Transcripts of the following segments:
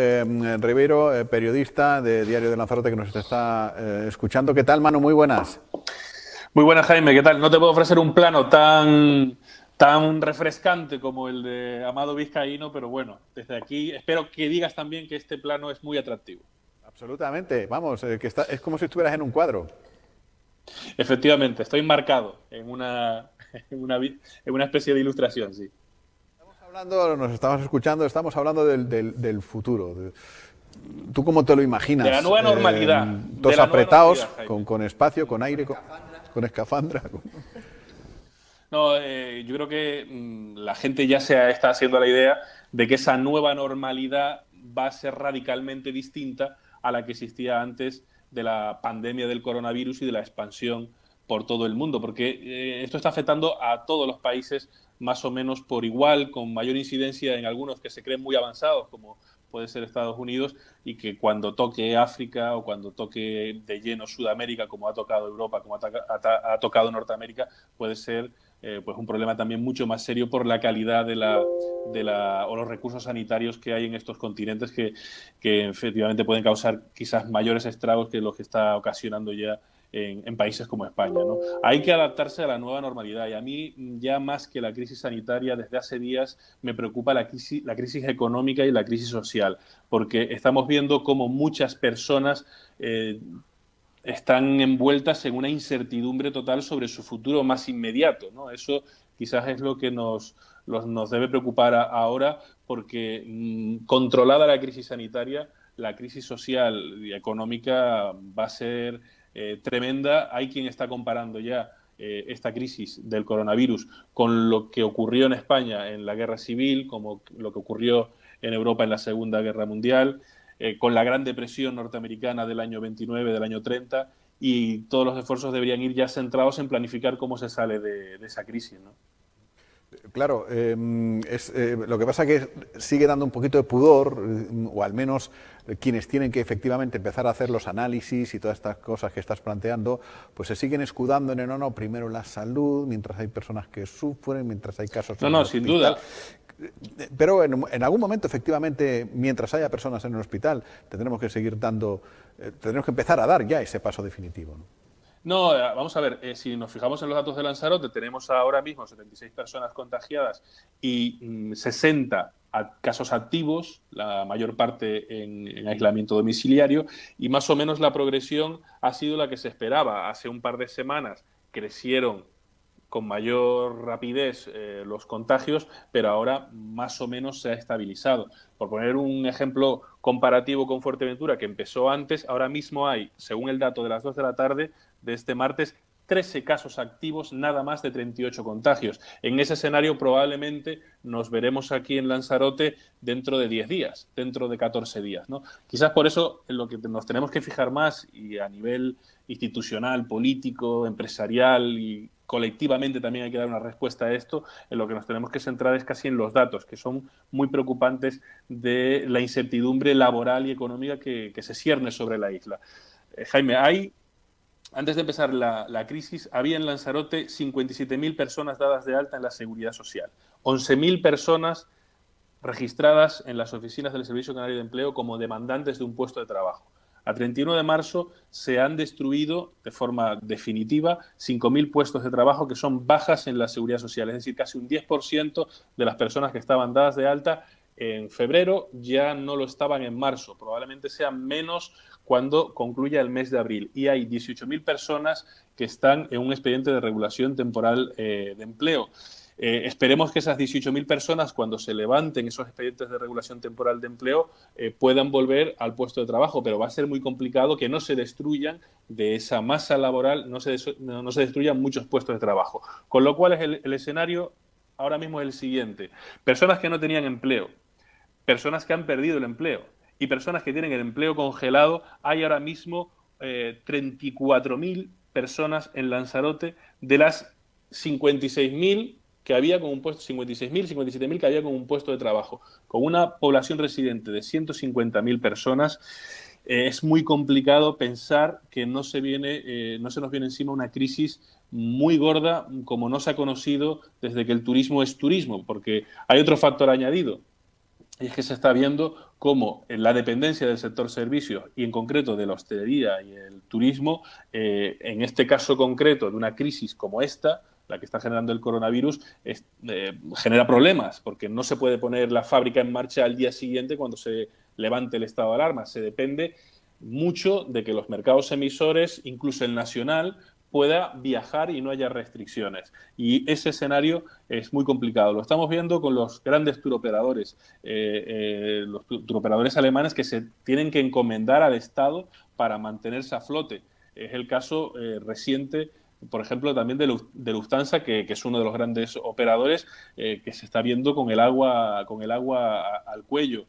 Eh, Rivero, eh, periodista de Diario de Lanzarote que nos está eh, escuchando. ¿Qué tal, Manu? Muy buenas. Muy buenas, Jaime. ¿Qué tal? No te puedo ofrecer un plano tan, tan refrescante como el de Amado Vizcaíno, pero bueno, desde aquí espero que digas también que este plano es muy atractivo. Absolutamente, vamos, que es como si estuvieras en un cuadro. Efectivamente, estoy marcado en una, en una especie de ilustración, sí nos estamos escuchando, estamos hablando del, futuro. ¿Tú cómo te lo imaginas? De la nueva eh, normalidad. Dos todos apretados, con, espacio, con aire, con, escafandra. No, eh, yo creo que mm, la gente ya se está haciendo la idea de que esa nueva normalidad va a ser radicalmente distinta a la que existía antes de la pandemia del coronavirus y de la expansión por todo el mundo, porque eh, esto está afectando a todos los países más o menos por igual, con mayor incidencia en algunos que se creen muy avanzados, como puede ser Estados Unidos, y que cuando toque África o cuando toque de lleno Sudamérica, como ha tocado Europa, como ha, tocado Norteamérica, puede ser eh, pues un problema también mucho más serio por la calidad de la, de la, o los recursos sanitarios que hay en estos continentes que, que efectivamente pueden causar quizás mayores estragos que los que está ocasionando ya en, países como España. Hay que adaptarse a la nueva normalidad y a mí mm, ya más que la crisis sanitaria desde hace días me preocupa la crisis, la crisis económica y la crisis social, porque estamos viendo cómo muchas personas eh, están envueltas en una incertidumbre total sobre su futuro más inmediato. Eso quizás es lo que nos, nos debe preocupar ahora, porque mm, controlada la crisis sanitaria, la crisis social y económica va a ser eh, tremenda. Hay quien está comparando ya eh, esta crisis del coronavirus con lo que ocurrió en España en la guerra civil, como lo que ocurrió en Europa en la Segunda Guerra Mundial, eh, con la Gran Depresión norteamericana del año 29, del año 30, y todos los esfuerzos deberían ir ya centrados en planificar cómo se sale de, de esa crisis. ¿no? Claro, em, eh, lo que pasa es que sigue dando un poquito de pudor, mm, o al menos quienes tienen que efectivamente empezar a hacer los análisis y todas estas cosas que estás planteando, pues se siguen escudando en el no, no, primero la salud, mientras hay personas que sufren, mientras hay casos... No, no, sin duda pero en, algún momento, efectivamente, mientras haya personas en el hospital, tendremos que seguir dando, eh, tendremos que empezar a dar ya ese paso definitivo. ¿no? No, vamos a ver, eh, si nos fijamos en los datos de Lanzarote, tenemos ahora mismo 76 personas contagiadas y mm, sesenta 60 casos activos, la mayor parte en, aislamiento domiciliario, y más o menos la progresión ha sido la que se esperaba. Hace un par de semanas crecieron con mayor rapidez eh, los contagios, pero ahora más o menos se ha estabilizado. Por poner un ejemplo comparativo con Fuerteventura, que empezó antes, ahora mismo hay, según el dato de las dos de la tarde de este martes, 13 casos activos, nada más de 38 contagios. En ese escenario probablemente nos veremos aquí en Lanzarote dentro de 10 días, dentro de 14 días. ¿no? Quizás por eso en lo que nos tenemos que fijar más y a nivel institucional, político, empresarial y colectivamente también hay que dar una respuesta a esto, en lo que nos tenemos que centrar es casi en los datos, que son muy preocupantes de la incertidumbre laboral y económica que, que se cierne sobre la isla. Eh, Jaime, hay antes de empezar la, crisis, había en Lanzarote 57.000 personas dadas de alta en la seguridad social, 11.000 personas registradas en las oficinas del Servicio Canario de Empleo como demandantes de un puesto de trabajo. A 31 de marzo se han destruido de forma definitiva 5.000 puestos de trabajo que son bajas en la seguridad social, es decir, casi un 10% de las personas que estaban dadas de alta en febrero, ya no lo estaban en marzo, probablemente sea menos cuando concluya el mes de abril. Y hay 18.000 personas que están en un expediente de regulación temporal eh, de empleo. Eh, esperemos que esas 18.000 personas, cuando se levanten esos expedientes de regulación temporal de empleo, eh, puedan volver al puesto de trabajo, pero va a ser muy complicado que no se destruyan de esa masa laboral, no se, se destruyan muchos puestos de trabajo. Con lo cual, es el, el escenario ahora mismo es el siguiente. Personas que no tenían empleo, personas que han perdido el empleo y personas que tienen el empleo congelado. Hay ahora mismo eh, 34.000 personas en Lanzarote de las 56.000 que había con un puesto, 56.000, 57.000 que había con un puesto de trabajo. Con una población residente de 150.000 personas, eh, es muy complicado pensar que no se, viene, eh, no se nos viene encima una crisis muy gorda como no se ha conocido desde que el turismo es turismo, porque hay otro factor añadido. Y es que se está viendo cómo la dependencia del sector servicios y en concreto de la hostelería y el turismo, eh, en este caso concreto de una crisis como esta, la que está generando el coronavirus, eh, genera problemas, porque no se puede poner la fábrica en marcha al día siguiente cuando se levante el estado de alarma. Se depende mucho de que los mercados emisores, incluso el nacional, pueda viajar y no haya restricciones. Y ese escenario es muy complicado. Lo estamos viendo con los grandes turoperadores, eh, eh, los turoperadores alemanes que se tienen que encomendar al Estado para mantenerse a flote. Es el caso eh, reciente, por ejemplo, también de, de Lufthansa, que, es uno de los grandes operadores que se está viendo con el agua, con el agua al cuello.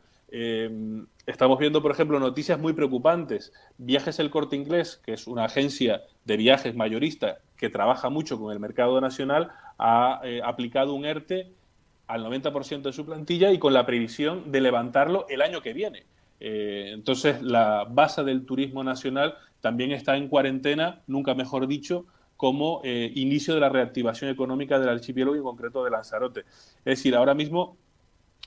Estamos viendo, por ejemplo, noticias muy preocupantes. Viajes El Corte Inglés, que es una agencia de viajes mayorista que trabaja mucho con el mercado nacional, ha eh, aplicado un ERTE al 90% de su plantilla y con la previsión de levantarlo el año que viene. Eh, entonces, la base del turismo nacional también está en cuarentena, nunca mejor dicho, como eh, inicio de la reactivación económica del archipiélago y en concreto de Lanzarote. Es decir, ahora mismo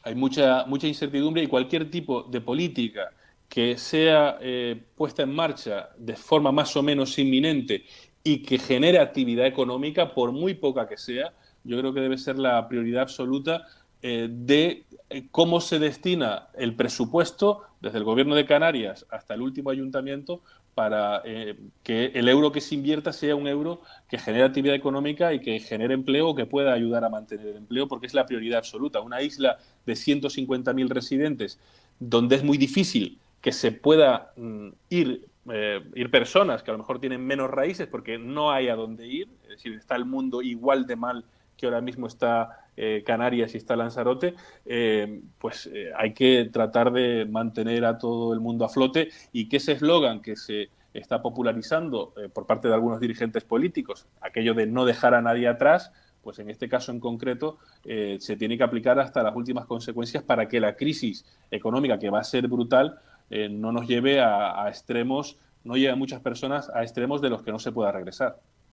hay mucha, mucha incertidumbre y cualquier tipo de política que sea eh, puesta en marcha de forma más o menos inminente y que genere actividad económica, por muy poca que sea, yo creo que debe ser la prioridad absoluta eh, de eh, cómo se destina el presupuesto desde el gobierno de Canarias hasta el último ayuntamiento para eh, que el euro que se invierta sea un euro que genere actividad económica y que genere empleo que pueda ayudar a mantener el empleo, porque es la prioridad absoluta. Una isla de 150.000 residentes donde es muy difícil que se pueda mm, ir, eh, ir personas que a lo mejor tienen menos raíces porque no hay a dónde ir, es decir, está el mundo igual de mal que ahora mismo está eh, Canarias y está Lanzarote, eh, pues eh, hay que tratar de mantener a todo el mundo a flote y que ese eslogan que se está popularizando por parte de algunos dirigentes políticos, aquello de no dejar a nadie atrás, pues en este caso en concreto se tiene que aplicar hasta las últimas consecuencias para que la crisis económica, que va a ser brutal, no nos lleve a extremos, no lleve a muchas personas a extremos de los que no se pueda regresar.